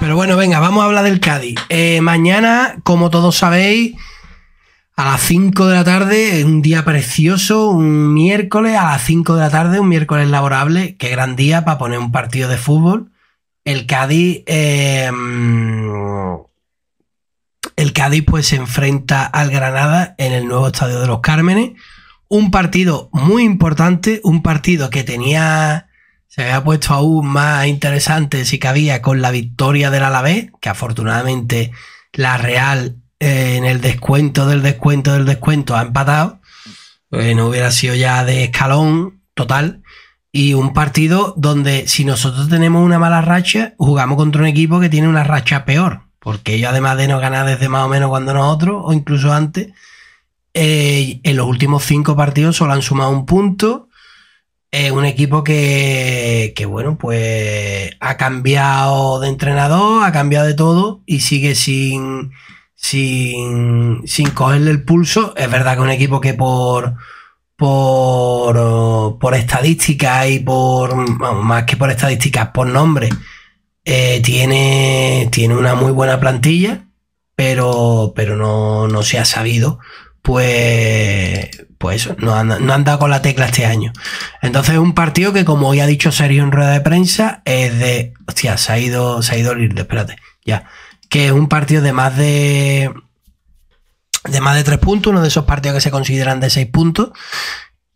Pero bueno, venga, vamos a hablar del Cádiz. Eh, mañana, como todos sabéis, a las 5 de la tarde, un día precioso, un miércoles a las 5 de la tarde, un miércoles laborable. Qué gran día para poner un partido de fútbol. El Cádiz. Eh, el Cádiz pues se enfrenta al Granada en el nuevo estadio de los Cármenes. Un partido muy importante, un partido que tenía se había puesto aún más interesante si cabía con la victoria del Alavés, que afortunadamente la Real eh, en el descuento del descuento del descuento ha empatado. Eh, no hubiera sido ya de escalón total. Y un partido donde si nosotros tenemos una mala racha, jugamos contra un equipo que tiene una racha peor. Porque ellos además de no ganar desde más o menos cuando nosotros, o incluso antes, eh, en los últimos cinco partidos solo han sumado un punto es un equipo que, bueno, pues ha cambiado de entrenador, ha cambiado de todo y sigue sin, sin, cogerle el pulso. Es verdad que un equipo que por, por, estadística y por, más que por estadísticas, por nombre, eh, tiene, tiene una muy buena plantilla, pero, pero no, no se ha sabido, pues pues eso, no han, dado con la tecla este año. Entonces un partido que, como ya ha dicho sería en rueda de prensa, es de. Hostia, se ha ido, se ha ido espérate, ya. Que es un partido de más de. De más de tres puntos, uno de esos partidos que se consideran de seis puntos.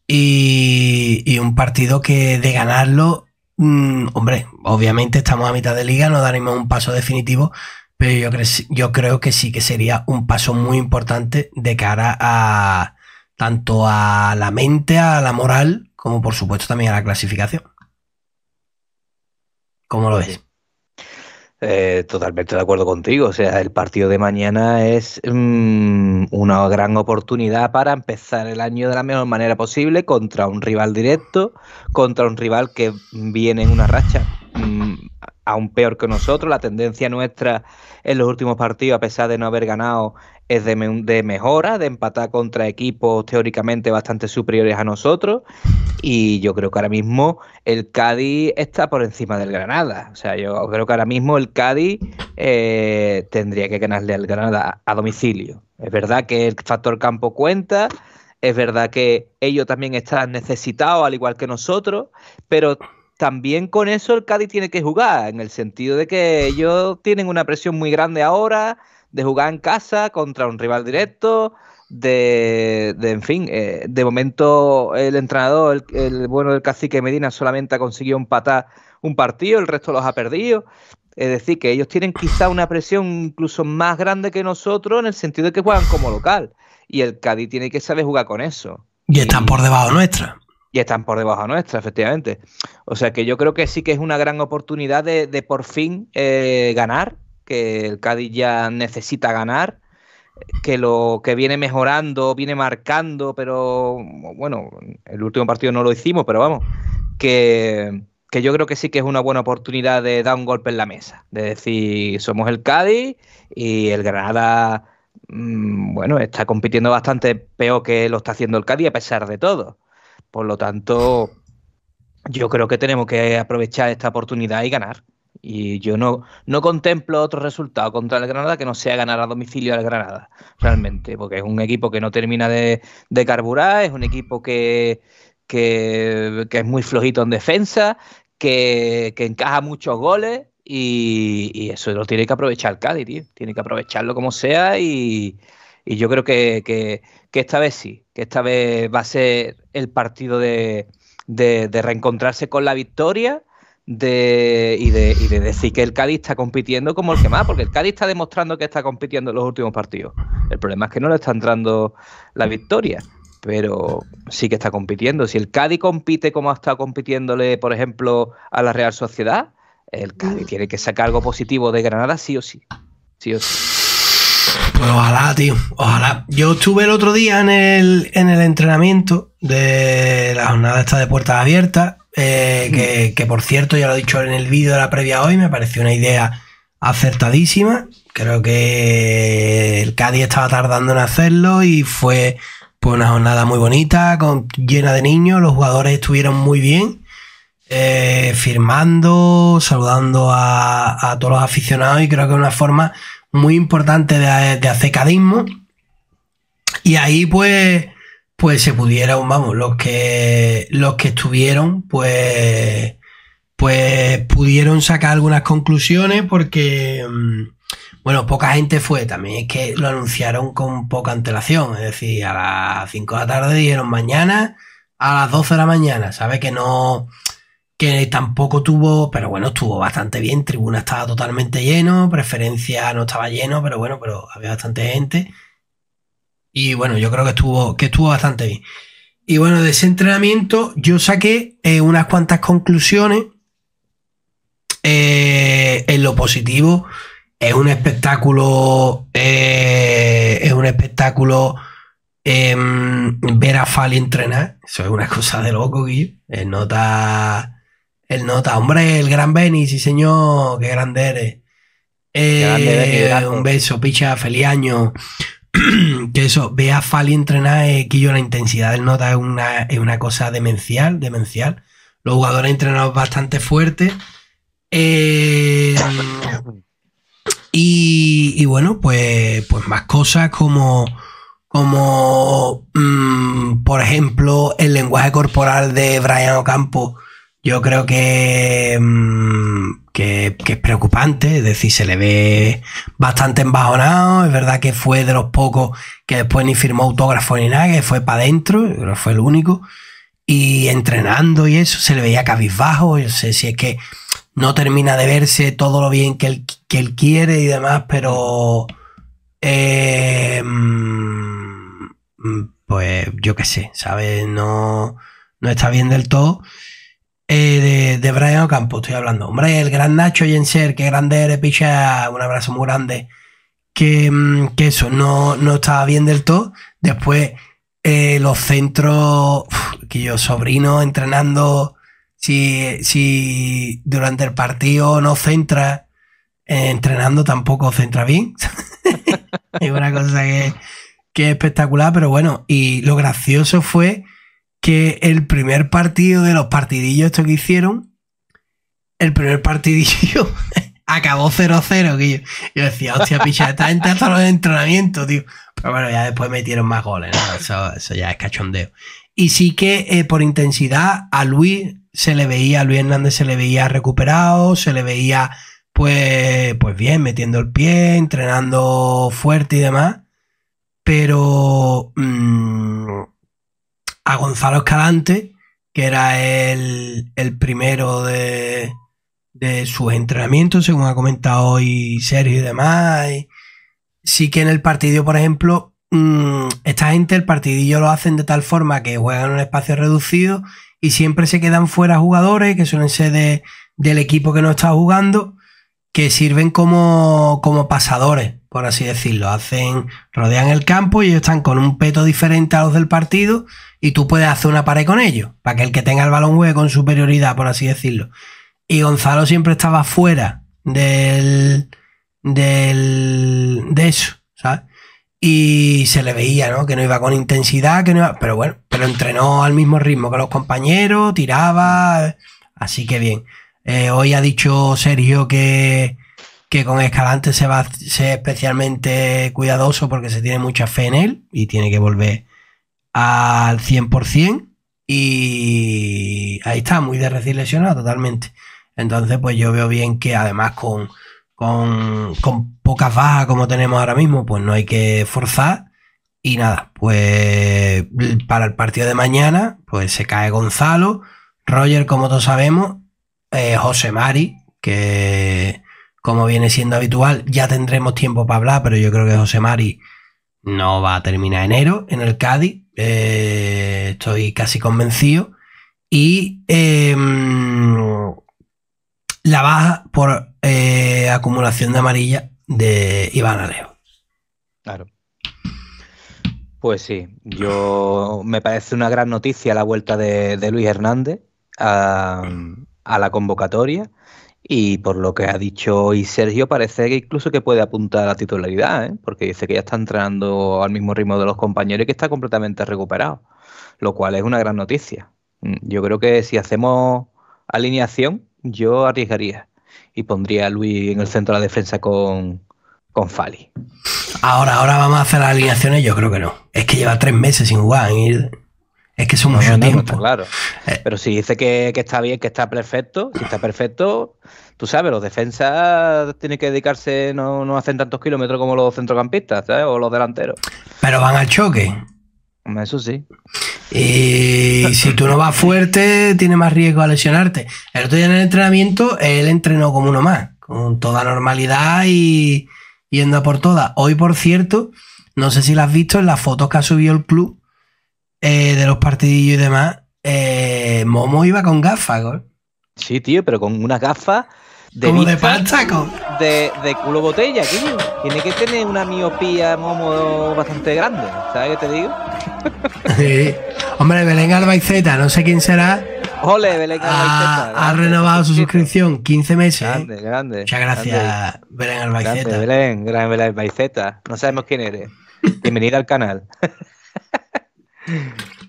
Y, y un partido que de ganarlo, mm, hombre, obviamente estamos a mitad de liga, no daremos un paso definitivo, pero yo creo que sí que sería un paso muy importante de cara a, tanto a la mente, a la moral, como por supuesto también a la clasificación. ¿Cómo lo ves? Eh, totalmente de acuerdo contigo. O sea, el partido de mañana es mm, una gran oportunidad para empezar el año de la mejor manera posible contra un rival directo, contra un rival que viene en una racha aún peor que nosotros. La tendencia nuestra en los últimos partidos, a pesar de no haber ganado, es de, mejora, de empatar contra equipos teóricamente bastante superiores a nosotros. Y yo creo que ahora mismo el Cádiz está por encima del Granada. O sea, yo creo que ahora mismo el Cádiz eh, tendría que ganarle al Granada a domicilio. Es verdad que el factor campo cuenta. Es verdad que ellos también están necesitados, al igual que nosotros, pero también con eso el Cádiz tiene que jugar, en el sentido de que ellos tienen una presión muy grande ahora de jugar en casa contra un rival directo, de, en fin, eh, de momento el entrenador, el, bueno del cacique Medina solamente ha conseguido empatar un partido, el resto los ha perdido. Es decir, que ellos tienen quizá una presión incluso más grande que nosotros en el sentido de que juegan como local. Y el Cádiz tiene que saber jugar con eso. Y están por debajo nuestra. Y están por debajo nuestra, efectivamente. O sea que yo creo que sí que es una gran oportunidad de, por fin eh, ganar, que el Cádiz ya necesita ganar, que lo que viene mejorando, viene marcando, pero bueno, el último partido no lo hicimos, pero vamos, que, que yo creo que sí que es una buena oportunidad de dar un golpe en la mesa, de decir, somos el Cádiz y el Granada mm, bueno, está compitiendo bastante peor que lo está haciendo el Cádiz a pesar de todo. Por lo tanto, yo creo que tenemos que aprovechar esta oportunidad y ganar. Y yo no, no contemplo otro resultado contra el Granada que no sea ganar a domicilio al Granada, realmente, porque es un equipo que no termina de, carburar, es un equipo que, que, es muy flojito en defensa, que, encaja muchos goles y, y, eso lo tiene que aprovechar Cádiz, tío. Tiene que aprovecharlo como sea y, y yo creo que, que, esta vez sí, que esta vez va a ser el partido de, de, reencontrarse con la victoria. De, y, de, y de decir que el Cádiz está compitiendo como el que más, porque el Cádiz está demostrando que está compitiendo en los últimos partidos. El problema es que no le está entrando la victoria, pero sí que está compitiendo. Si el Cádiz compite como ha estado compitiéndole, por ejemplo, a la Real Sociedad, el Cádiz tiene que sacar algo positivo de Granada sí o sí. Sí o sí. Pues ojalá, tío. Ojalá. Yo estuve el otro día en el, en el entrenamiento de la jornada esta de puertas abiertas, eh, mm. que, por cierto, ya lo he dicho en el vídeo de la previa hoy, me pareció una idea acertadísima. Creo que el Cádiz estaba tardando en hacerlo y fue pues, una jornada muy bonita, con, llena de niños, los jugadores estuvieron muy bien. Eh, firmando, saludando a, todos los aficionados y creo que es una forma muy importante de, de hacer cadismo. Y ahí pues, pues se pudieron, vamos, los que, los que estuvieron, pues, pues pudieron sacar algunas conclusiones porque... Mm, bueno, poca gente fue, también es que lo anunciaron con poca antelación, es decir, a las 5 de la tarde dijeron mañana, a las 12 de la mañana, ¿sabes? Que no, que tampoco tuvo, pero bueno, estuvo bastante bien. Tribuna estaba totalmente lleno, preferencia no estaba lleno, pero bueno, pero había bastante gente. Y bueno, yo creo que estuvo, que estuvo bastante bien. Y bueno, de ese entrenamiento yo saqué eh, unas cuantas conclusiones. Eh, en lo positivo, es un espectáculo. Eh, es un espectáculo. Em, ver a Fali entrenar. Eso es una cosa de loco, Guillo. nota el nota, hombre, el gran Benny, sí señor, qué grande eres. Eh, un beso, picha, feliz año. que eso, ve a Fali entrenar, eh, la intensidad del nota es una, cosa demencial, demencial. Los jugadores entrenados bastante fuertes. Eh, y, bueno, pues, pues más cosas como, como mm, por ejemplo, el lenguaje corporal de Brian Ocampo yo creo mm, que, que, es preocupante, es decir, se le ve bastante embajonado, es verdad que fue de los pocos que después ni firmó autógrafo ni nada, que fue para adentro, creo fue el único, y entrenando y eso, se le veía cabizbajo, yo sé si es que no termina de verse todo lo bien que él, quiere y demás, pero... Eh, mm, mm, pues yo qué sé, ¿sabes? No, no está bien del todo. Eh, de, de, Brian Ocampo, estoy hablando. Hombre, el gran Nacho Yenser, que grande eres, picha, un abrazo muy grande. Que, mm, que eso, no, no estaba bien del todo. Después, eh, los centros, que yo, sobrino, entrenando, si, durante el partido no centra, eh, entrenando tampoco centra bien. es una cosa que es espectacular, pero bueno, y lo gracioso fue que el primer partido de los partidillos esto que hicieron, el primer partidillo acabó 0-0, que yo, decía, hostia, picha, está en todos de entrenamiento tío. Pero bueno, ya después metieron más goles, eso, ya es cachondeo. Y sí que eh, por intensidad a Luis se le veía, a Luis Hernández se le veía recuperado, se le veía pues, pues bien, metiendo el pie, entrenando fuerte y demás. Pero mm, a Gonzalo Escalante, que era el, primero de, sus entrenamientos, según ha comentado hoy Sergio y demás. sí que en el partido por ejemplo, mm, esta gente el partidillo lo hacen de tal forma que juegan en un espacio reducido y siempre se quedan fuera jugadores que suelen ser de, del equipo que no está jugando que sirven como, como pasadores, por así decirlo. Hacen, rodean el campo y están con un peto diferente a los del partido y tú puedes hacer una pared con ellos, para que el que tenga el balón juegue con superioridad, por así decirlo. Y Gonzalo siempre estaba fuera del, del, de eso, ¿sabes? Y se le veía, ¿no? Que no iba con intensidad, que no iba, pero bueno, pero entrenó al mismo ritmo que los compañeros, tiraba, así que bien. Eh, hoy ha dicho Sergio que, con Escalante se va a ser especialmente cuidadoso porque se tiene mucha fe en él y tiene que volver al 100%. Y ahí está, muy de recién lesionado totalmente. Entonces, pues yo veo bien que además con, con, con pocas bajas como tenemos ahora mismo, pues no hay que forzar. Y nada, pues para el partido de mañana, pues se cae Gonzalo. Roger, como todos sabemos, eh, José Mari, que como viene siendo habitual, ya tendremos tiempo para hablar, pero yo creo que José Mari no va a terminar enero en el Cádiz, eh, estoy casi convencido. Y em, la baja por eh, acumulación de amarilla de Iván Alejo. Claro. Pues sí, yo me parece una gran noticia la vuelta de, de Luis Hernández a, ah, a la convocatoria y por lo que ha dicho hoy Sergio parece que incluso que puede apuntar a la titularidad, ¿eh? porque dice que ya está entrenando al mismo ritmo de los compañeros y que está completamente recuperado, lo cual es una gran noticia. Mm, yo creo que si hacemos alineación, yo arriesgaría y pondría a Luis en el centro de la defensa con, Fali. Ahora, ahora vamos a hacer las alineaciones, yo creo que no. Es que lleva tres meses sin jugar. y es que son Claro. Eh, Pero si dice que, está bien, que está perfecto, si está perfecto, tú sabes, los defensas tienen que dedicarse, no, no hacen tantos kilómetros como los centrocampistas, ¿sabes? O los delanteros. Pero van al choque. Eso sí. Y si tú no vas fuerte, tienes más riesgo a lesionarte. El otro día en el entrenamiento, él entrenó como uno más, con toda normalidad y yendo a por todas. Hoy, por cierto, no sé si lo has visto en las fotos que ha subido el club eh, de los partidillos y demás, eh, Momo iba con gafas, Sí, tío, pero con unas gafas de. Como de De, de culo botella, tío. Tiene que tener una miopía, Momo, bastante grande. ¿Sabes qué te digo? sí. Hombre, Belén Albaiceta, no sé quién será. Ole, Belén Albaiceta. Ha, renovado su suscripción 15 meses. ¿eh? Grande, grande. Muchas gracias, Belén Albaiceta. Belén, gran Belén No sabemos quién eres. ...bienvenido al canal.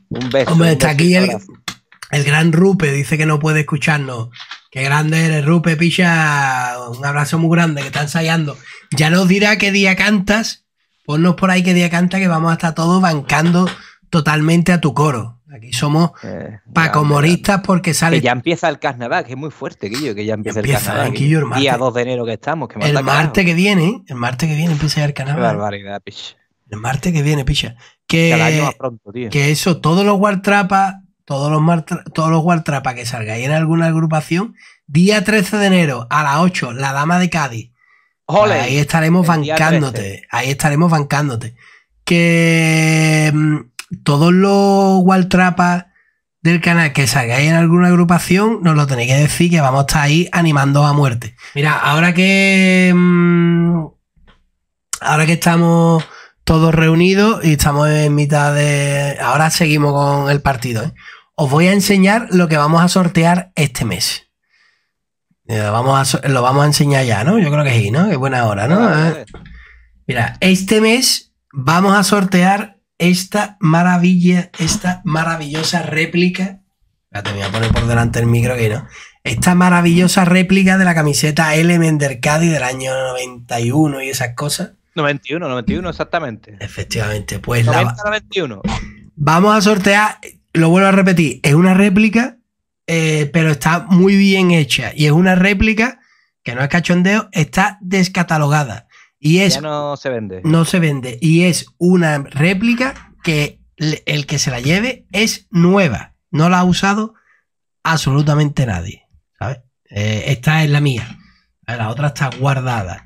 Un beso. está aquí el, gran Rupe, dice que no puede escucharnos. Qué grande eres, Rupe, picha. Un abrazo muy grande, que está ensayando. Ya nos dirá qué día cantas. Ponnos por ahí qué día canta, que vamos a estar todos bancando totalmente a tu coro. Aquí somos eh, pacomoristas porque sale. Que ya empieza el carnaval, que es muy fuerte, Guillo, que ya empieza, el carnaval. Eh, el día 2 de enero que estamos. el martes que viene, ¿eh? el martes que viene empieza ya el carnaval. picha. El martes que viene, picha. Que, Que eso, todos los Wartrapas, todos los, todos los que salgáis en alguna agrupación, día 13 de enero a las 8, la Dama de Cádiz. Pues Ole, ahí estaremos bancándote, ahí estaremos bancándote. Que mm, todos los Wartrapas del canal que salgáis en alguna agrupación, nos lo tenéis que decir que vamos a estar ahí animando a muerte. Mira, ahora que. Mm, ahora que estamos todos reunidos y estamos en mitad de... Ahora seguimos con el partido. ¿eh? Os voy a enseñar lo que vamos a sortear este mes. Eh, lo vamos, a, lo vamos a enseñar ya, ¿no? Yo creo que sí, ¿no? Qué buena hora, ¿no? Eh, mira, este mes vamos a sortear esta maravilla, esta maravillosa réplica. Espérate, voy a poner por delante el micro aquí, ¿no? Esta maravillosa réplica de la camiseta l del Cádiz del año 91 y esas cosas 91, 91 exactamente. Efectivamente, pues la... Vamos a sortear, lo vuelvo a repetir, es una réplica, eh, pero está muy bien hecha. Y es una réplica que no es cachondeo, está descatalogada. Y es, no se vende. No se vende. Y es una réplica que el que se la lleve es nueva. No la ha usado absolutamente nadie. ¿sabes? Eh, esta es la mía. La otra está guardada.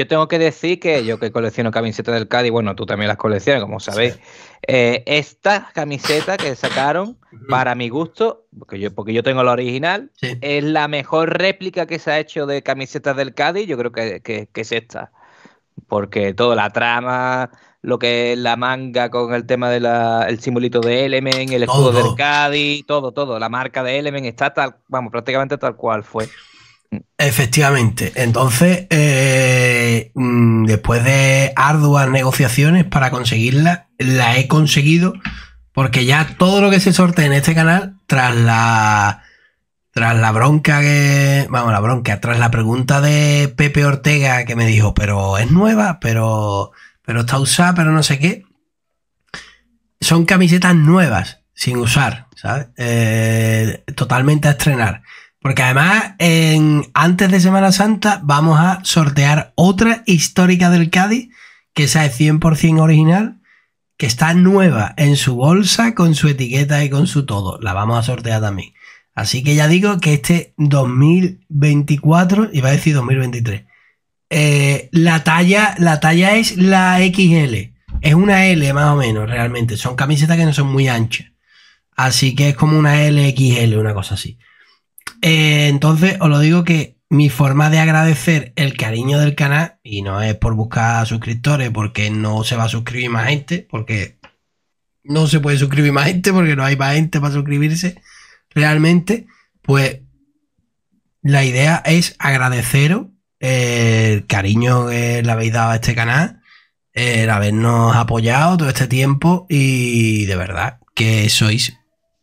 Yo tengo que decir que yo que colecciono camisetas del Cádiz, bueno, tú también las coleccionas, como sabéis. Eh, esta camiseta que sacaron, para mi gusto, porque yo, porque yo tengo la original, es la mejor réplica que se ha hecho de camisetas del Cádiz, yo creo que, es esta. Porque toda la trama, lo que es la manga con el tema del el simbolito de Element, el escudo del Cádiz, todo, todo. La marca de Element está tal, vamos, prácticamente tal cual fue. Efectivamente. Entonces, eh, mm, después de arduas negociaciones para conseguirla, la he conseguido porque ya todo lo que se sortea en este canal, tras la, tras la bronca que, vamos, la bronca, tras la pregunta de Pepe Ortega que me dijo, pero es nueva, pero, pero está usada, pero no sé qué, son camisetas nuevas, sin usar, ¿sabes? Eh, totalmente a estrenar. Porque además, antes de Semana Santa, vamos a sortear otra histórica del Cádiz, que esa es 100% original, que está nueva en su bolsa, con su etiqueta y con su todo. La vamos a sortear también. Así que ya digo que este 2024, iba a decir 2023, eh, la, talla, la talla es la XL. Es una L más o menos, realmente. Son camisetas que no son muy anchas. Así que es como una LXL, una cosa así. Eh, entonces, os lo digo que mi forma de agradecer el cariño del canal, y no es por buscar suscriptores, porque no se va a suscribir más gente, porque no se puede suscribir más gente, porque no hay más gente para suscribirse, realmente, pues la idea es agradeceros el cariño que le habéis dado a este canal, el habernos apoyado todo este tiempo y de verdad que sois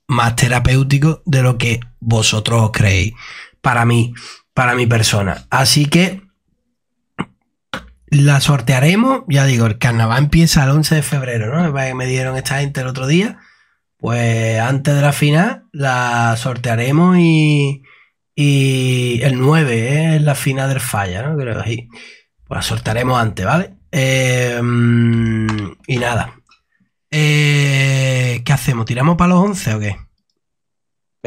más terapéutico de lo que vosotros os creéis. Para mí, para mi persona. Así que la sortearemos. Ya digo, el carnaval empieza el 11 de febrero, ¿no? Me dieron esta gente el otro día. Pues antes de la final la sortearemos y, el 9 ¿eh? es la final del falla, ¿no? Creo que Pues la sortearemos antes, ¿vale? Em, y nada. Eh, ¿Qué hacemos? ¿Tiramos para los 11 o qué?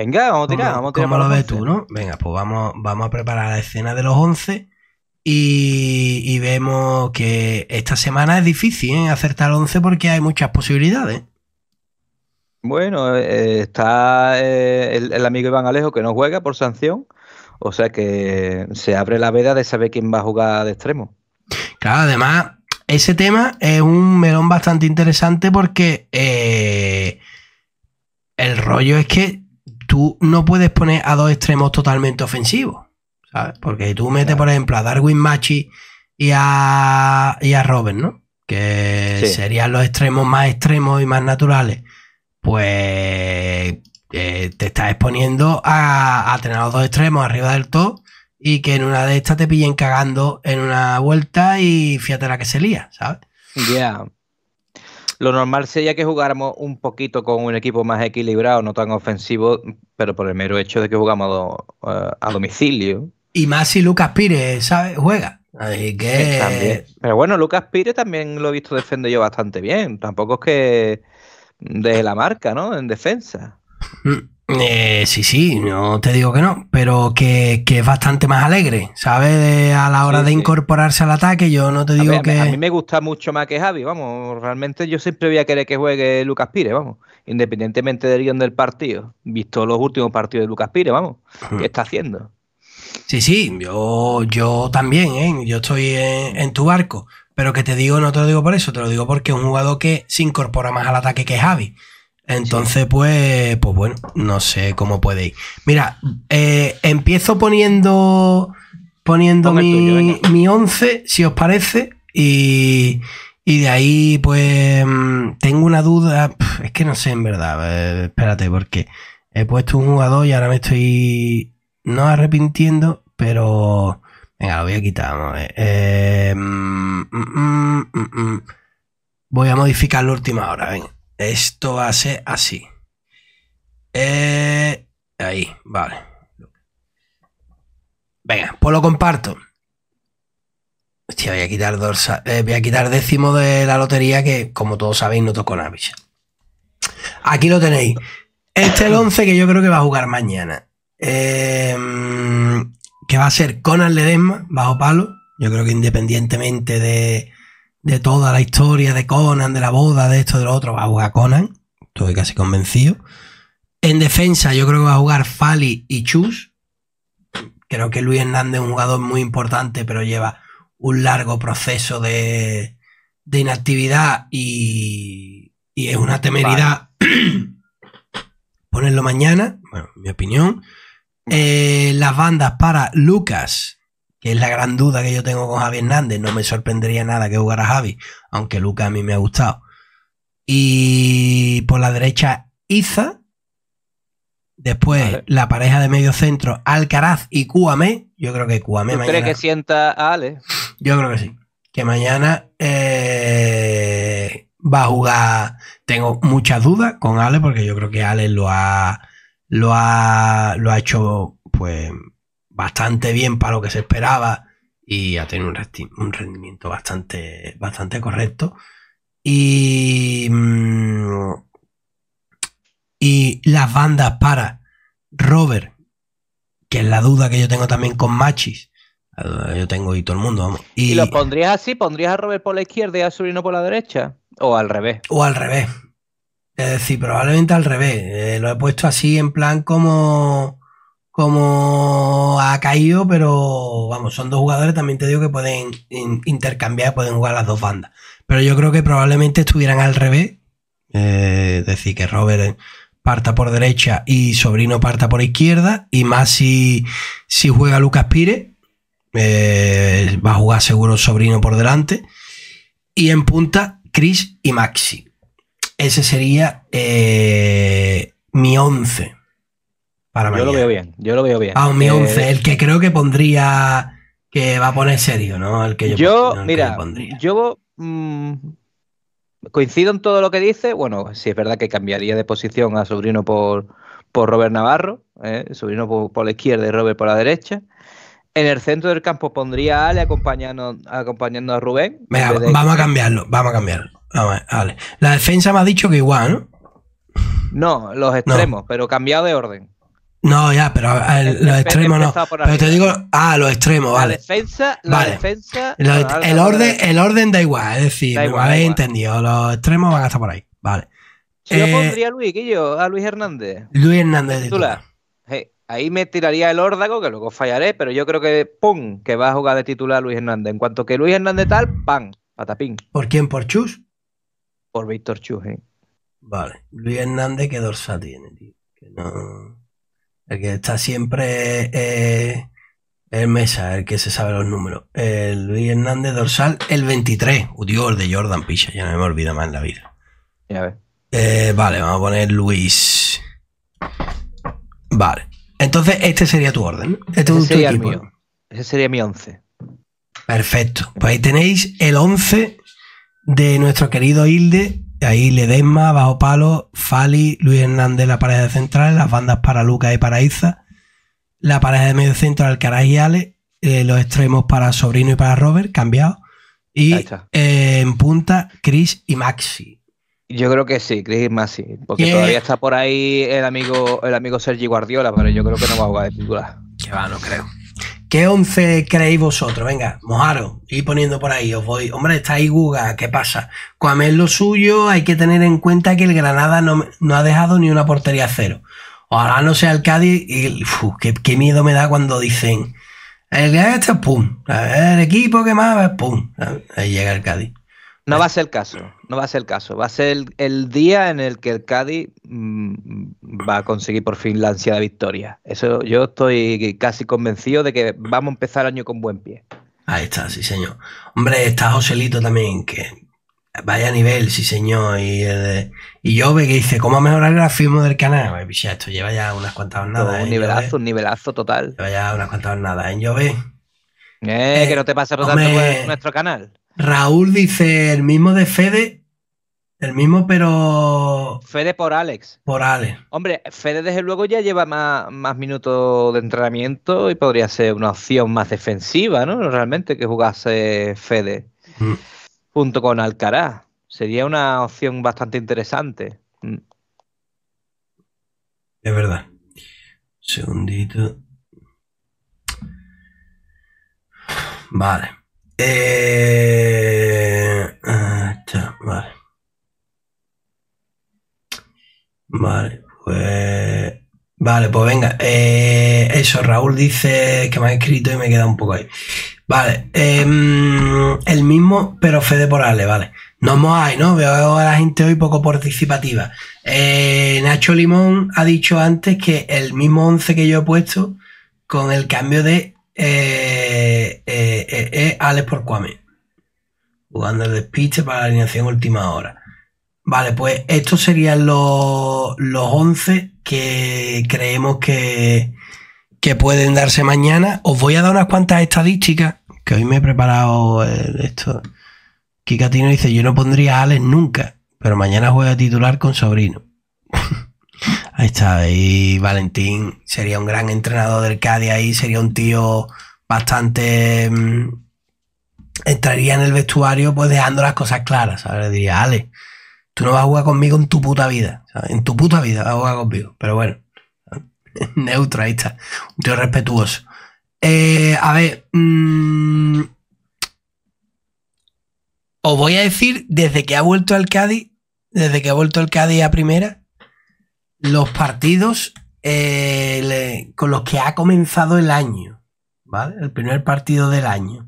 Venga, vamos a tirar, vamos a tirar. lo ves tú, no? Venga, pues vamos, vamos a preparar la escena de los 11 y, vemos que esta semana es difícil ¿eh? acertar acertar 11 porque hay muchas posibilidades. Bueno, eh, está eh, el, amigo Iván Alejo que no juega por sanción, o sea que se abre la veda de saber quién va a jugar de extremo. Claro, además, ese tema es un melón bastante interesante porque el rollo es que tú no puedes poner a dos extremos totalmente ofensivos. ¿sabes? Porque tú metes, por ejemplo, a Darwin Machi y a, Robert, ¿no? Que serían los extremos más extremos y más naturales. Pues eh, te estás exponiendo a, a, tener los dos extremos arriba del top y que en una de estas te pillen cagando en una vuelta y fíjate la que se lía, ¿sabes? Ya. Lo normal sería que jugáramos un poquito con un equipo más equilibrado, no tan ofensivo, pero por el mero hecho de que jugamos a, eh, domicilio. Y más si Lucas Pires, ¿sabes? Juega. Así que... Eh, pero bueno, Lucas Pires también lo he visto defender yo bastante bien. Tampoco es que deje la marca, ¿no? En defensa. Mm. Eh, sí, sí, no te digo que no, pero que, es bastante más alegre, ¿sabes? a la hora de incorporarse al ataque, yo no te digo que... A mí me gusta mucho más que Javi, vamos, realmente yo siempre voy a querer que juegue Lucas Pires, vamos, independientemente del guión del partido, visto los últimos partidos de Lucas Pires, vamos, ¿qué está haciendo? Sí, sí, yo, yo también, ¿eh? yo estoy en, en tu barco, pero que te digo, no te lo digo por eso, te lo digo porque es un jugador que se incorpora más al ataque que Javi. Entonces, pues, pues bueno, no sé cómo puede ir. Mira, eh, empiezo poniendo, poniendo mi, mi 11, si os parece, y, y de ahí, pues, mm, tengo una duda, es que no sé en verdad, espérate, porque he puesto un jugador y ahora me estoy no arrepintiendo, pero... Venga, lo voy a quitar. Eh, mm, mm, voy a modificar la última hora, venga. Esto hace así. Eh, ahí, vale. Venga, pues lo comparto. Hostia, voy a quitar eh, voy a quitar décimo de la lotería que, como todos sabéis, no toco nada. Aquí lo tenéis. Este es el 11 que yo creo que va a jugar mañana. Em, que va a ser Conan Ledesma, bajo palo. Yo creo que independientemente de, de toda la historia de Conan, de la boda, de esto, de lo otro, va a jugar Conan. Estoy casi convencido. En defensa, yo creo que va a jugar Fali y Chus. Creo que Luis Hernández es un jugador muy importante, pero lleva un largo proceso de, inactividad y, y, es una temeridad ponerlo mañana. Bueno, mi opinión. Eh, las bandas para Lucas que es la gran duda que yo tengo con Javi Hernández. No me sorprendería nada que jugara Javi, aunque Luca a mí me ha gustado. Y por la derecha, Iza. Después, la pareja de medio centro, Alcaraz y Cuamé. Yo creo que Cuamé mañana. ¿Crees que sienta a Ale? Yo creo que sí. Que mañana eh, va a jugar. Tengo muchas dudas con Ale, porque yo creo que Ale lo ha, lo ha, lo ha hecho pues bastante bien para lo que se esperaba y ha tenido un, rendimiento bastante, bastante correcto. Y, mm, y las bandas para Robert, que es la duda que yo tengo también con Machis, yo tengo y todo el mundo, Y, lo pondrías así? ¿Pondrías a Robert por la izquierda y a Surino por la derecha? ¿O al revés? O al revés. Es decir, probablemente al revés. Eh, lo he puesto así en plan como como caído, pero vamos, son dos jugadores, también te digo que pueden intercambiar, pueden jugar las dos bandas. Pero yo creo que probablemente estuvieran al revés, eh, decir, que Robert eh, parta por derecha y Sobrino parta por izquierda, y más si, si juega Lucas Pire, eh, va a jugar seguro Sobrino por delante, y en punta Chris y Maxi. Ese sería mi once yo lo veo bien, yo lo veo bien. A ah, un mi 11, eh, el que creo que pondría, que va a poner serio, ¿no? El que yo, mira, yo mm, coincido en todo lo que dice. Bueno, si es verdad que cambiaría de posición a Sobrino por, Robert Navarro, ¿eh? Sobrino por, la izquierda y Robert por la derecha. En el centro del campo pondría a Ale acompañando, a Rubén. vamos a cambiarlo, vamos a cambiarlo. La defensa me ha dicho que igual, ¿no? No, los extremos, pero cambiado de orden. No, ya, pero los extremos no. Pero te digo, ah, los extremos, vale. La defensa, la defensa. El, orden, el orden da igual, es decir, lo igual, habéis entendido. Los extremos van a estar por ahí, vale. Yo lo eh, pondría a Luis, yo? a Luis Hernández. Luis Hernández titular. ahí me tiraría el órdago, que luego fallaré, pero yo creo que pum, que va a jugar de titular Luis Hernández. En cuanto que Luis Hernández tal, ¡pam! patapín. ¿Por quién? ¿Por Chus? Por Víctor Chus, eh. Vale. Luis Hernández, qué dorsa tiene, tío. Que no el que está siempre en Mesa, el que se sabe los números. El Luis Hernández dorsal, el 23. Uy, Dios, de Jordan Picha, ya no me olvidado más en la vida. Eh, vale, vamos a poner Luis. Vale. Entonces, este sería tu orden. Este sería el mío. Ese sería mi 11. Perfecto. Pues ahí tenéis el 11 de nuestro querido Hilde ahí Ledesma, Bajo Palo, Fali, Luis Hernández, la pareja de central las bandas para Lucas y para Iza, la pareja de medio centro Alcaraz y Ale, eh, los extremos para Sobrino y para Robert, cambiado. Y eh, en punta, Chris y Maxi. Yo creo que sí, Chris y Maxi. Porque todavía está por ahí el amigo, el amigo Sergi Guardiola, pero yo creo que no va a jugar de titular. Que va, no creo. ¿Qué 11 creéis vosotros? Venga, mojaros, ir poniendo por ahí, os voy. Hombre, está ahí Guga, ¿qué pasa? Cuando es lo suyo, hay que tener en cuenta que el Granada no, ha dejado ni una portería cero. Ahora no sea el Cádiz, y qué, miedo me da cuando dicen, el eh, este pum, el equipo que más, pum, ahí llega el Cádiz. No va a ser el caso, no va a ser el caso, va a ser el, día en el que el Cádiz mm, va a conseguir por fin la ansiada victoria. Eso yo estoy casi convencido de que vamos a empezar el año con buen pie. Ahí está, sí señor. Hombre, está Joselito también, que vaya a nivel, sí señor. Y, eh, yo ve que dice, ¿cómo mejorar el grafismo del canal? Pues esto lleva ya unas cuantas jornadas. un ¿eh, nivelazo, un nivelazo total. Lleva ya unas cuantas jornadas, ¿eh? Yo ve. Eh, que eh, no te pase por tanto nuestro canal. Raúl dice, el mismo de Fede el mismo, pero. Fede por Alex. Por Alex. Hombre, Fede desde luego ya lleva más, minutos de entrenamiento y podría ser una opción más defensiva, ¿no? Realmente que jugase Fede mm. junto con Alcaraz. Sería una opción bastante interesante. Mm. Es verdad. Segundito. Vale. Eh, ah, vale. Vale, pues. Vale, pues venga. Eh, eso, Raúl dice que me ha escrito y me queda un poco ahí. Vale, em, el mismo, pero Fede por Ale vale. No hay, ¿no? Veo a la gente hoy poco participativa. Eh, Nacho Limón ha dicho antes que el mismo 11 que yo he puesto con el cambio de eh, Alex por Cuame. Jugando el despiste para la alineación última hora. Vale, pues estos serían los, los 11 que creemos que, que pueden darse mañana. Os voy a dar unas cuantas estadísticas que hoy me he preparado esto. Kikatino dice, yo no pondría a Alex nunca, pero mañana juega titular con Sobrino. ahí está, ahí Valentín sería un gran entrenador del Cádiz ahí, sería un tío bastante... Mm, entraría en el vestuario pues dejando las cosas claras, Ahora diría, Alex Tú no vas a jugar conmigo en tu puta vida. En tu puta vida vas a jugar conmigo. Pero bueno. Neutro, ahí está. Un respetuoso. Eh, a ver. Mm, os voy a decir, desde que ha vuelto al Cádiz, desde que ha vuelto el Cádiz a primera, los partidos eh, con los que ha comenzado el año. ¿Vale? El primer partido del año.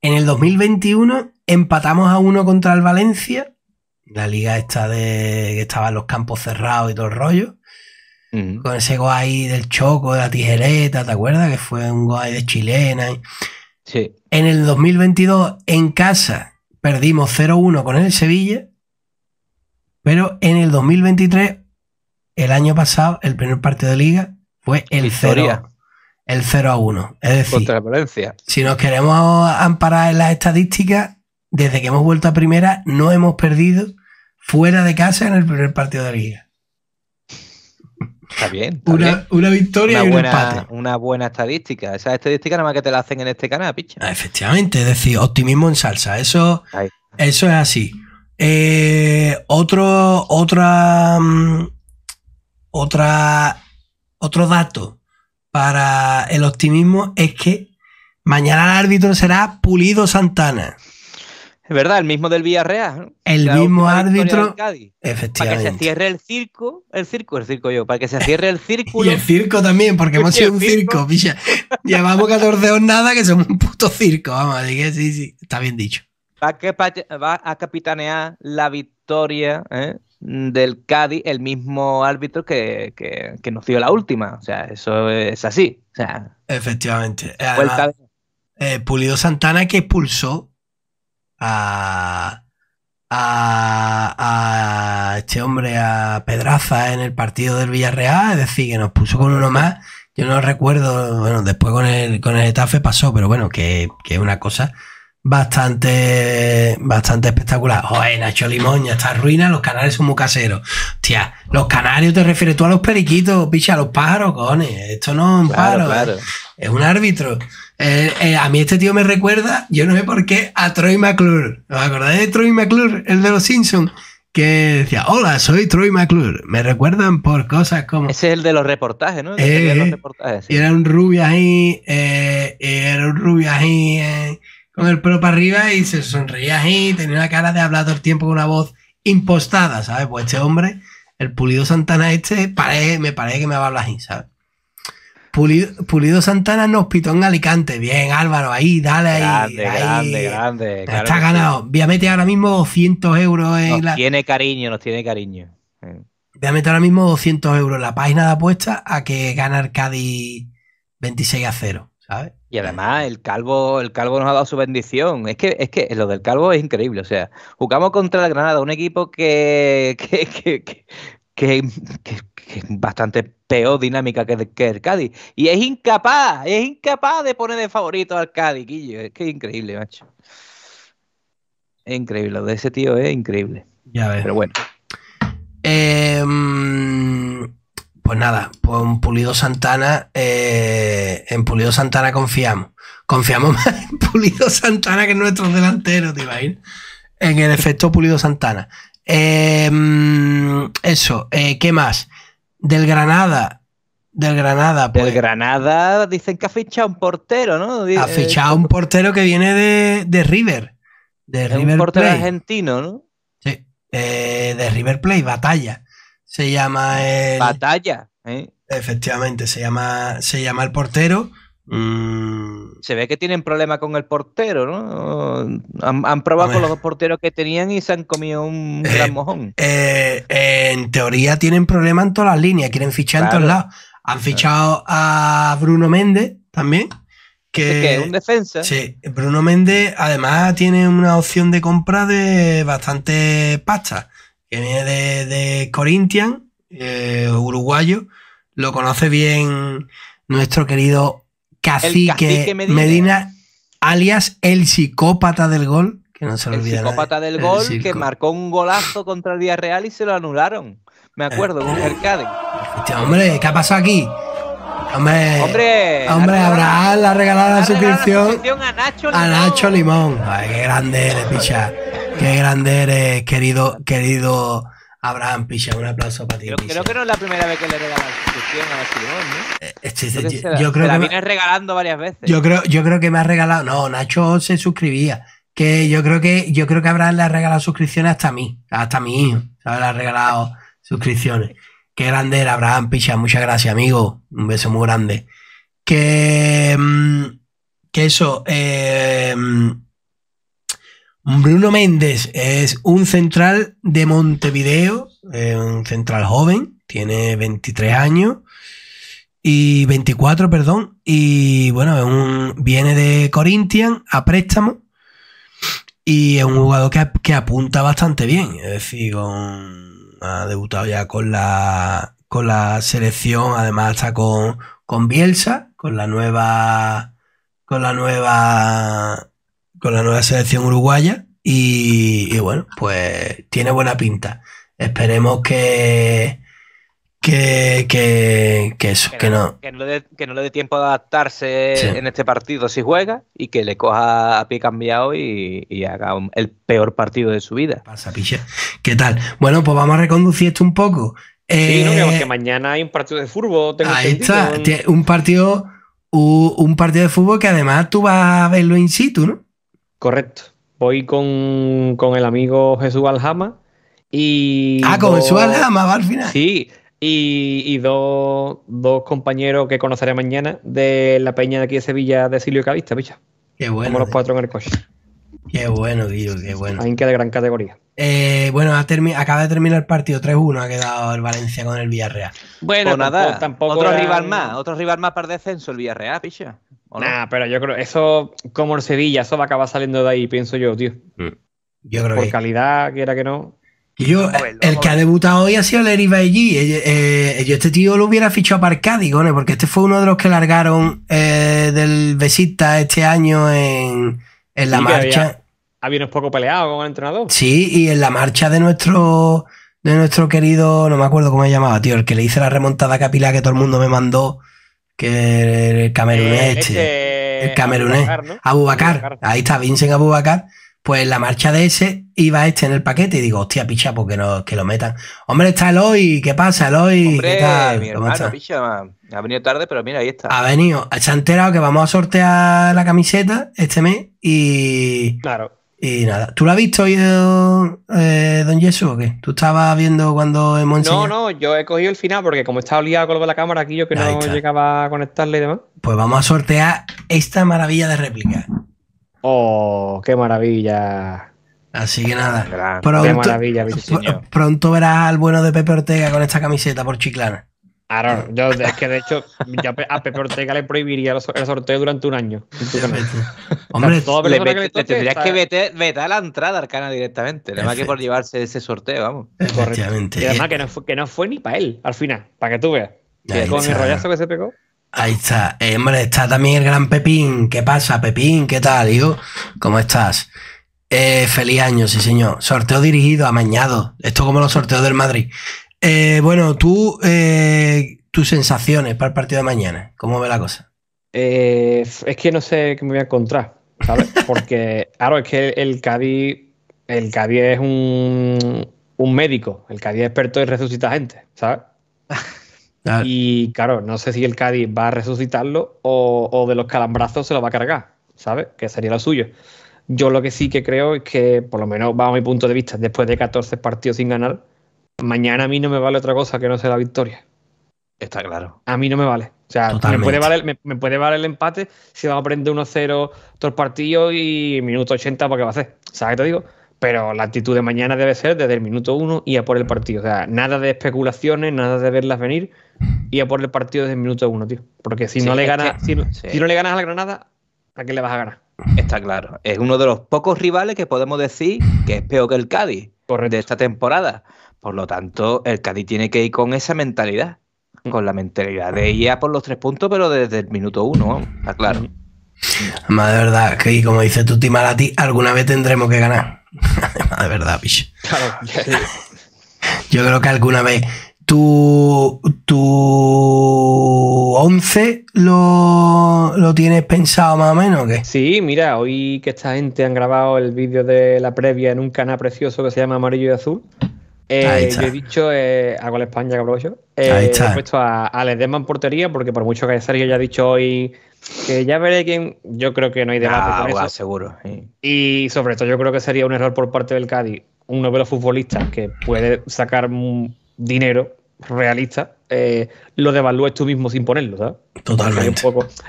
En el 2021 empatamos a uno contra el Valencia la liga esta de que estaban los campos cerrados y todo el rollo. Con ese goay del choco, de la tijereta, ¿te acuerdas? Que fue un goay de chilena. Sí. En el 2022, en casa, perdimos 0-1 con el Sevilla. Pero en el 2023, el año pasado, el primer partido de liga fue el 0 el 0 1. Es decir, Contra Valencia. si nos queremos amparar en las estadísticas, desde que hemos vuelto a primera, no hemos perdido fuera de casa en el primer partido de la liga. Está bien. una, victoria y un empate. Una buena estadística. Esa estadística nada más que te la hacen en este canal, picha. Ah, efectivamente, es decir, optimismo en salsa. Eso, eso es así. Eh, otro, otra, mm, otra, otro dato para el optimismo es que mañana el árbitro será Pulido Santana. Es verdad, el mismo del Villarreal. El mismo árbitro. efectivamente. Para que se cierre el circo, el circo, el circo yo, para que se cierre el circo y el circo también, porque hemos sido un circo, pilla. Llevamos 14 nada que somos un puto circo, vamos, así que sí, sí, está bien dicho. Va, a capitanear la victoria ¿eh? del Cádiz, el mismo árbitro que, que, nos dio la última. O sea, eso es así. sea, efectivamente. Eh, Pulido Santana que expulsó a, este hombre, a Pedraza, en el partido del Villarreal, es decir, que nos puso con uno más. Yo no recuerdo, bueno, después con el, con el Etafe pasó, pero bueno, que, que es una cosa bastante, bastante espectacular. Joder, Nacho Limón, ya está ruina, los canales son muy caseros. Hostia, los canarios te refieres tú a los periquitos, picha, a los pájaros, cojones. Esto no es un ¿eh? es un árbitro. Eh, eh, a mí este tío me recuerda, yo no sé por qué, a Troy McClure. ¿Os acordáis de Troy McClure, el de los Simpsons? que decía, hola, soy Troy McClure. Me recuerdan por cosas como... Ese es el de los reportajes, ¿no? El de los reportajes, Y era un rubio ahí, era un rubio ahí con el pelo para arriba y se sonreía ahí tenía una cara de hablar todo el tiempo con una voz impostada, ¿sabes? Pues este hombre, el Pulido Santana este, me parece que me va a hablar así, ¿sabes? Pulido, Santana nos pitó en Alicante. Bien, Álvaro, ahí, dale ahí. Grande, grande, grande. está ganado. Voy a meter ahora mismo 200 euros en nos Tiene cariño, nos tiene cariño. Voy a meter ahora mismo 200 euros en la página de apuesta a que gana el Cádiz 26 a 0. Y además el calvo, el calvo nos ha dado su bendición. Es que, es que lo del calvo es increíble. O sea, jugamos contra la Granada, un equipo que, que, es bastante peor dinámica que, el Cádiz. Y es incapaz, es incapaz de poner de favorito al Cádiz, Es que es increíble, macho. Es increíble, lo de ese tío es increíble. Ya ves. Pero bueno. Eh, pues nada, pues Pulido Santana, eh, en Pulido Santana confiamos. Confiamos más en Pulido Santana que en nuestros delanteros, te En el efecto Pulido Santana. Em, eso, eh, ¿qué más? Del Granada. Del Granada, Del pues. Granada dicen que ha fichado un portero, ¿no? Ha eh, fichado un portero que viene de, River. De River un portero argentino, ¿no? Sí. de River Play, batalla. Se llama el... Batalla. ¿eh? Efectivamente, se llama, se llama el portero. Mm. Se ve que tienen problemas con el portero, ¿no? Han, probado con los dos porteros que tenían y se han comido un eh, gran mojón. Eh, en teoría tienen problema en todas las líneas, quieren fichar en todos lados. Han fichado a Bruno Méndez también. Que, es un defensa. Sí, Bruno Méndez además tiene una opción de compra de bastante pasta que viene de, de eh, uruguayo, lo conoce bien nuestro querido cacique, Medina. alias el psicópata del gol. Que no se el psicópata del gol que marcó un golazo contra el Villarreal y se lo anularon. Me acuerdo, eh, un Este hombre, ¿qué ha pasado aquí? Hombre, hombre, Abraham le ha regalado la, suscripción, a Nacho Limón. Ay, qué grande eres, picha. Qué grande eres, querido, querido Abraham, picha. Un aplauso para ti. Creo, que no es la primera vez que le la suscripción a Nacho Limón, ¿no? Eh, eh, yo, la, creo vienes regalando varias veces. Yo creo, yo creo que me ha regalado. No, Nacho se suscribía. Que yo creo que, yo creo que Abraham le ha regalado suscripciones hasta mí, hasta a mi hijo. Le ha regalado suscripciones. Qué grande era Abraham Picha, muchas gracias, amigo. Un beso muy grande. Que, mm, que eso, eh, mm, Bruno Méndez es un central de Montevideo, eh, un central joven, tiene 23 años y 24, perdón, y bueno, viene de Corinthians a préstamo y es un jugador que, que apunta bastante bien, es decir, con ha debutado ya con la, con la selección, además está con, Bielsa, con la nueva con la nueva con la nueva selección uruguaya y, y bueno, pues tiene buena pinta. Esperemos que, que, eso, que, no. le que no le dé tiempo de adaptarse en este partido si juega y que le coja a pie cambiado y, haga el peor partido de su vida. Pasa, ¿Qué tal? Bueno, pues vamos a reconducir esto un poco. sí, no, que eh, mañana hay un partido de fútbol. ahí está, un partido, un partido de fútbol que además tú vas a verlo in situ, ¿no? Correcto. Voy con, con el amigo Jesús Aljama y... Ah, con Jesús Aljama va al final. Sí, y, dos, compañeros que conoceré mañana de la peña de aquí de Sevilla de Silvio Cavista, picha. Qué bueno. Como los cuatro en el coche. Qué bueno, tío, qué bueno. Aunque que de gran categoría. Eh, bueno, acaba de terminar el partido 3-1, ha quedado el Valencia con el Villarreal. Bueno, pues nada, tampoco, otro rival más, otro rival más para el descenso, el Villarreal, picha. No? pero yo creo, eso, como el Sevilla, eso va a acabar saliendo de ahí, pienso yo, tío. Mm. Yo creo Por que... calidad, quiera que no. Yo, el que ha debutado hoy ha sido Larry Bailly. Eh, yo este tío lo hubiera fichado para ¿no? porque este fue uno de los que largaron eh, del besista este año en, la marcha. Había, un poco peleado con el entrenador. Sí, y en la marcha de nuestro, de nuestro querido, no me acuerdo cómo se llamaba, tío, el que le hice la remontada capilar que todo el mundo me mandó, que eh, este este, el camerunés. el camerunés. Abubacar, Ahí está Vincent Abubacar pues la marcha de ese iba este en el paquete y digo, hostia, picha, porque pues no, que lo metan. Hombre, está Eloy, ¿qué pasa, Eloy? Hombre, Mi hermano, picha, ha venido tarde, pero mira, ahí está. Ha venido, se ha enterado que vamos a sortear la camiseta este mes y. Claro. Y nada, ¿tú lo has visto, hoy, eh, don Jesús, o qué? ¿Tú estabas viendo cuando hemos enseñado? No, no, yo he cogido el final porque como estaba liado con lo de la cámara aquí, yo que no llegaba a conectarle y demás. Pues vamos a sortear esta maravilla de réplica. Oh, qué maravilla. Así que nada. pronto, qué maravilla, Pronto verás al bueno de Pepe Ortega con esta camiseta por Chiclana. Claro, yo, es que de hecho a Pepe Ortega le prohibiría el sorteo durante un año. Hombre, le, tendrías que vetar, a la entrada arcana directamente. Además que por llevarse ese sorteo, vamos. Correcto. Y además que no, fue, que no fue ni para él, al final, para que tú veas. con el rollazo que se pegó. Ahí está. Eh, hombre, está también el gran Pepín. ¿Qué pasa, Pepín? ¿Qué tal, hijo? ¿Cómo estás? Eh, feliz año, sí, señor. Sorteo dirigido, amañado. Esto como los sorteos del Madrid. Eh, bueno, tú, eh, tus sensaciones para el partido de mañana. ¿Cómo ve la cosa? es que no sé qué me voy a encontrar, ¿sabes? Porque, claro, es que el Cádiz, el Cádiz es un, médico. El Cádiz es experto y resucita gente, ¿sabes? Y claro, no sé si el Cádiz va a resucitarlo o, de los calambrazos se lo va a cargar, ¿sabes? Que sería lo suyo. Yo lo que sí que creo es que, por lo menos bajo mi punto de vista, después de 14 partidos sin ganar, mañana a mí no me vale otra cosa que no sea la victoria. Está claro. A mí no me vale. O sea, me puede valer, el empate si vamos a prender 1-0 dos partidos y minuto 80 para va a hacer. ¿Sabes qué te digo? pero la actitud de mañana debe ser desde el minuto uno y a por el partido. O sea, nada de especulaciones, nada de verlas venir y a por el partido desde el minuto uno, tío. Porque si, no, le ganas, si, no, le ganas a la Granada, ¿a qué le vas a ganar? Está claro. Es uno de los pocos rivales que podemos decir que es peor que el Cádiz por de esta temporada. Por lo tanto, el Cádiz tiene que ir con esa mentalidad. Mm. Con la mentalidad de ir a por los tres puntos, pero desde el minuto uno, está claro. Más de verdad, que como dice tu Malati, alguna vez tendremos que ganar. de verdad, bicho. Yo creo que alguna vez tu, tu 11 lo, tienes pensado más o menos, ¿qué? Sí, mira, hoy que esta gente han grabado el vídeo de la previa en un canal precioso que se llama Amarillo y Azul. Eh, he dicho, eh, hago la España, que yo. Eh, he puesto a, a Ledesma portería, porque por mucho que Sergio ya he dicho hoy que ya veré quién. Yo creo que no hay debate ah, con eso. seguro. Y sobre todo, yo creo que sería un error por parte del Cádiz, uno de los futbolistas que puede sacar dinero realista, eh, lo devalúes tú mismo sin ponerlo, ¿sabes? Totalmente.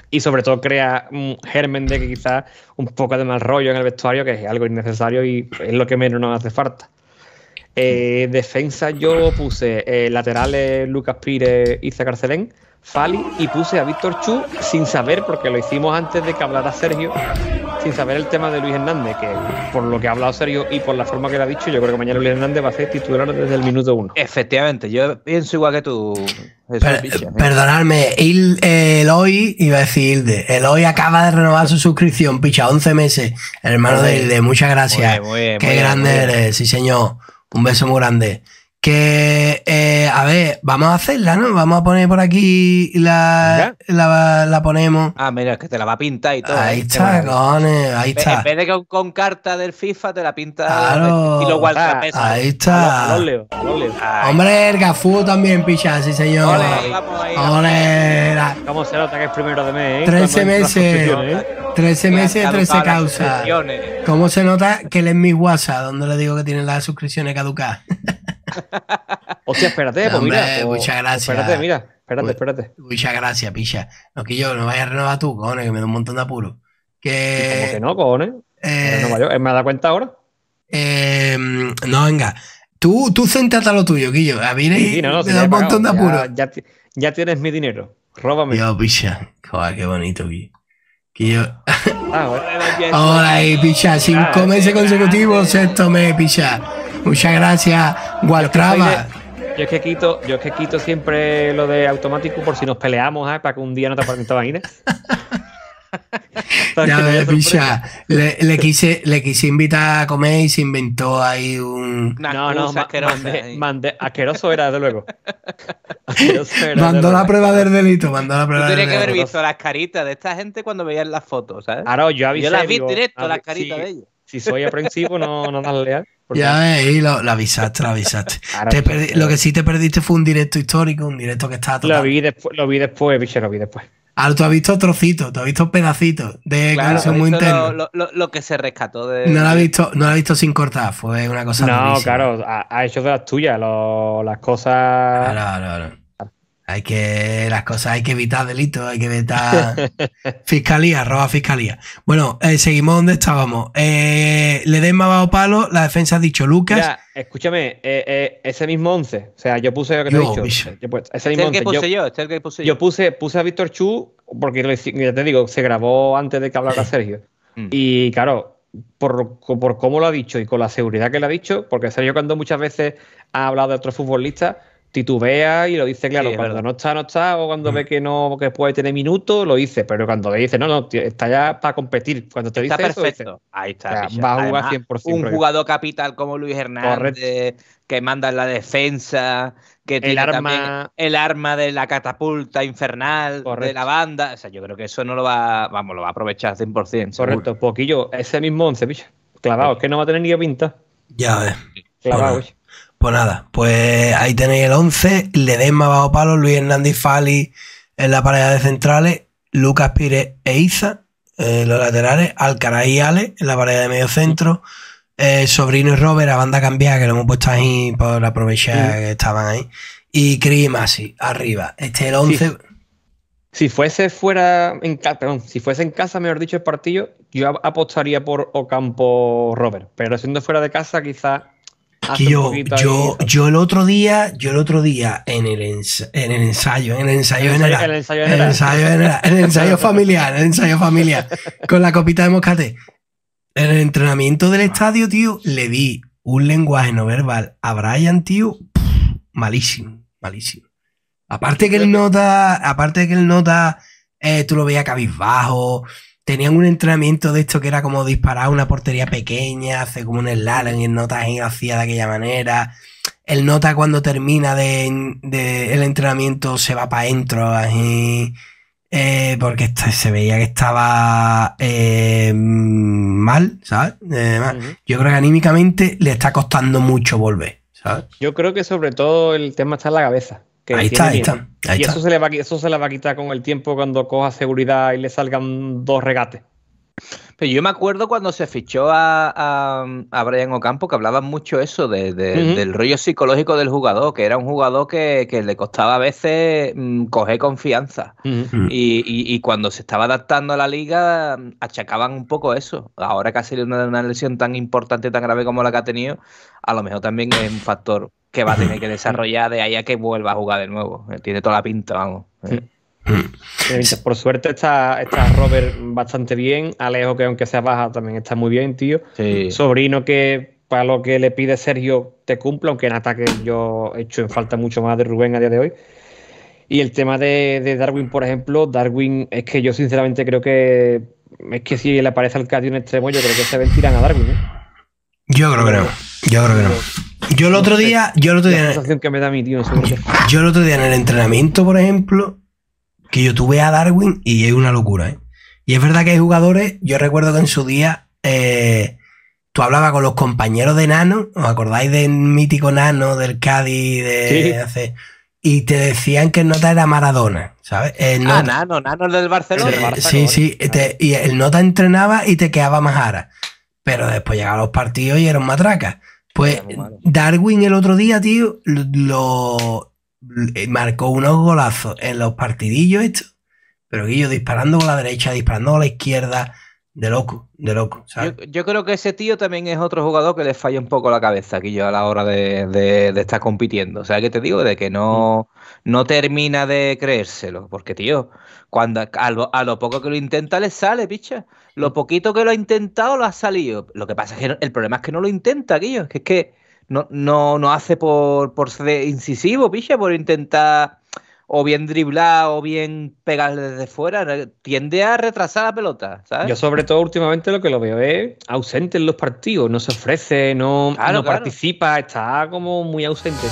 y sobre todo crea un germen de que quizás un poco de mal rollo en el vestuario, que es algo innecesario y es lo que menos nos hace falta. Eh, defensa yo puse eh, laterales Lucas Pires y Carcelén. Fali y puse a Víctor Chu sin saber, porque lo hicimos antes de que hablara Sergio, sin saber el tema de Luis Hernández, que por lo que ha hablado Sergio y por la forma que le ha dicho, yo creo que mañana Luis Hernández va a ser titular desde el minuto uno. Efectivamente, yo pienso igual que tú. Perdonarme ¿eh? Perdonadme, Eloy, iba a decir Hilde, Eloy acaba de renovar su suscripción, picha, 11 meses, hermano de Hilde, muchas gracias. Qué grande eres, sí señor, un beso muy grande. Que, eh, a ver, vamos a hacerla, ¿no? Vamos a poner por aquí la, la, la, ponemos. Ah, mira, es que te la va a pintar y todo. Ahí, ¿eh? está, cojones, ahí está. En vez de con, con, carta del FIFA, te la pinta claro. y lo guarda Ahí está. Hombre, el Gafú también picha, sí, señor. Ole, ¿Cómo se nota que es primero de mes? 13 eh? meses. 13 meses, 13 causas. ¿Cómo se nota que él es mi WhatsApp, donde le digo que tiene las suscripciones caducadas? Hostia, espérate, pues mira. Pues, muchas gracias. Espérate, mira. Espérate, espérate. Muchas gracias, picha. No que yo, no vaya a renovar tú, cojones, que me da un montón de apuro. Que... ¿Cómo que no, cojones? Eh, ¿eh? ¿Me has dado cuenta ahora? Em, no, venga. Tú, tú céntrate a lo tuyo, Guillo. A mí me da un montón de apuro. Ya, ya, tienes mi dinero. Róbame. Yo, picha. Joder, qué bonito, Guillo. Ah, Hola, picha. Cinco ah, meses consecutivos, sexto me, picha. Muchas gracias, Gualtrava. Yo es que quito, yo es que quito siempre lo de automático por si nos peleamos, ¿eh? para que un día no te aparezca vaina. ya ves, picha. Le, quise, le quise invitar a comer y se inventó ahí un. No, no, más mandé, mandé, asqueroso era, de luego. mandó la prueba del delito, mandó la prueba Tú que haber visto las caritas de esta gente cuando veían las fotos, ¿sabes? yo las vi directo, las caritas de ellos si soy aprensivo, no, no das leal. Ya, eh, lo, avisaste, lo avisaste. lo que sí te perdiste fue un directo histórico, un directo que estaba total. Lo vi después, lo vi después, lo vi después. Ah, tú has visto trocitos, tú has visto pedacitos de claro, canción muy interna. Lo, lo, lo, que se rescató de. No lo has visto, no visto sin cortar, fue una cosa. No, claro, ha, hecho de las tuyas, las cosas. claro. Hay que, las cosas, hay que evitar delitos, hay que evitar fiscalía, roba fiscalía. Bueno, eh, seguimos donde estábamos. Eh, más bajo palo, la defensa ha dicho Lucas. escúchame, eh, eh, ese mismo 11, o sea, yo puse lo que yo, he dicho. ese mismo puse yo, puse puse, a Víctor Chu, porque ya te digo, se grabó antes de que hablara Sergio. Mm. Y claro, por, por cómo lo ha dicho y con la seguridad que le ha dicho, porque Sergio cuando muchas veces ha hablado de otros futbolistas titubea y lo dice claro. cuando no está, no está, o cuando mm. ve que no que puede tener minutos, lo dice. Pero cuando le dice, no, no, está ya para competir. Cuando te está dice perfecto. Ahí está. va a jugar 100%. Un jugador capital como Luis Hernández, que manda la defensa, que el tiene arma... el arma de la catapulta infernal de la banda. O sea, yo creo que eso no lo va, vamos, lo va a aprovechar 100%. Correcto, Poquillo, ese mismo once bicho. Clavado, pues es que no va a tener ni pinta Ya, eh. Clavado, pues nada, pues ahí tenéis el 11, le Ledesma bajo palo, Luis Hernández Fali en la pared de centrales, Lucas Pires e Iza en los laterales, Alcaraz y Ale en la pared de medio centro, eh, Sobrino y Robert a banda cambiada, que lo hemos puesto ahí por aprovechar que estaban ahí, y Cris Masi arriba. Este es el 11. Si fuese fuera en casa, perdón, si fuese en casa, mejor dicho, el partido, yo apostaría por Ocampo Robert, pero siendo fuera de casa, quizás yo, yo, yo el otro día, yo el otro día en el, ensayo, en el ensayo, en el ensayo en el ensayo, en el ensayo, el familiar, el ensayo familiar, con la copita de moscate. En el entrenamiento del estadio, tío, le di un lenguaje no verbal a Brian, tío, malísimo, malísimo. Aparte que él nota, aparte que él nota, eh, tú lo veías cabizbajo, tenían un entrenamiento de esto que era como disparar una portería pequeña, hace como un slalom, el nota hacía de aquella manera. El nota cuando termina de, el entrenamiento se va para adentro, eh, porque este, se veía que estaba eh, mal, ¿sabes? Eh, Yo creo que anímicamente le está costando mucho volver, ¿sabes? Yo creo que sobre todo el tema está en la cabeza ahí, y eso se, le va, eso se le va a quitar con el tiempo cuando coja seguridad y le salgan dos regates. Pero yo me acuerdo cuando se fichó a, Brian Ocampo que hablaban mucho eso de, del rollo psicológico del jugador, que era un jugador que, le costaba a veces mm, coger confianza. Mm. y, cuando se estaba adaptando a la liga, achacaban un poco eso. Ahora que ha sido una, una lesión tan importante, tan grave como la que ha tenido, a lo mejor también es un factor que va a tener que desarrollar de ahí a que vuelva a jugar de nuevo. Tiene toda la pinta, vamos. Eh. Por suerte está, está Robert bastante bien. Alejo, que aunque sea baja, también está muy bien, tío. Sobrino, que para lo que le pide Sergio te cumple, aunque en ataque yo he hecho en falta mucho más de Rubén a día de hoy. Y el tema de, Darwin, por ejemplo, Darwin es que yo sinceramente creo que es que si le aparece al Cádiz un extremo, yo creo que se tiran a Darwin. ¿eh? Yo creo que no. Yo creo que no. el otro día, yo el otro día, yo el otro día en el entrenamiento, por ejemplo, que yo tuve a Darwin y es una locura, ¿eh? Y es verdad que hay jugadores, yo recuerdo que en su día eh, tú hablabas con los compañeros de Nano, ¿os acordáis del mítico Nano, del Cádiz, de y te decían que el nota era Maradona, ¿sabes? ah, Nano, Nano del Barcelona. El, Sí, sí, y el nota entrenaba y te quedaba más ara. Pero después llegaban los partidos y eran matracas. Pues Darwin el otro día, tío, lo, eh, marcó unos golazos en los partidillos esto, pero Guillo disparando con la derecha, disparando con la izquierda, de loco, de loco. Yo, creo que ese tío también es otro jugador que le falla un poco la cabeza, Guillo, a la hora de, estar compitiendo. O sea, que te digo, de que no, no termina de creérselo, porque tío, cuando a lo, a poco que lo intenta le sale, picha. Lo poquito que lo ha intentado lo ha salido. Lo que pasa es que el problema es que no lo intenta, Guillo, que es que no, no, no hace por, ser incisivo, pille por intentar o bien driblar o bien pegarle desde fuera, tiende a retrasar la pelota. ¿sabes? Yo sobre todo últimamente lo que lo veo es ausente en los partidos, no se ofrece, no, no participa, está como muy ausente.